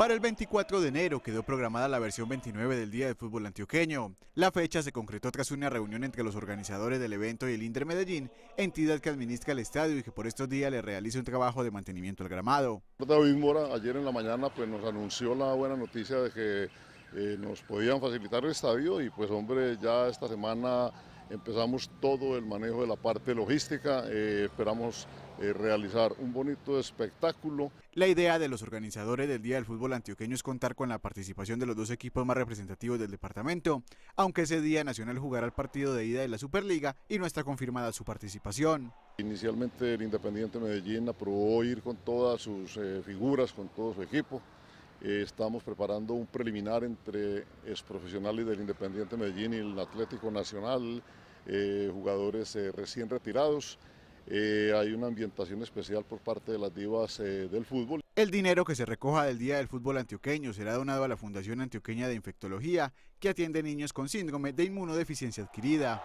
Para el 24 de enero quedó programada la versión 29 del Día del Fútbol Antioqueño. La fecha se concretó tras una reunión entre los organizadores del evento y el Inter Medellín, entidad que administra el estadio y que por estos días le realiza un trabajo de mantenimiento al gramado. David Mora ayer en la mañana pues, nos anunció la buena noticia de que eh, nos podían facilitar el estadio y pues hombre ya esta semana empezamos todo el manejo de la parte logística. Eh, esperamos eh, realizar un bonito espectáculo. La idea de los organizadores del Día del Fútbol Antioqueño es contar con la participación de los dos equipos más representativos del departamento, aunque ese día Nacional jugará el partido de ida de la Superliga y no está confirmada su participación. Inicialmente el Independiente Medellín aprobó ir con todas sus eh, figuras, con todo su equipo. Eh, estamos preparando un preliminar entre exprofesionales del Independiente Medellín y el Atlético Nacional, eh, jugadores eh, recién retirados. hay una ambientación especial por parte de las divas del fútbol. El dinero que se recoja del Día del Fútbol Antioqueño será donado a la Fundación Antioqueña de Infectología, que atiende niños con síndrome de inmunodeficiencia adquirida.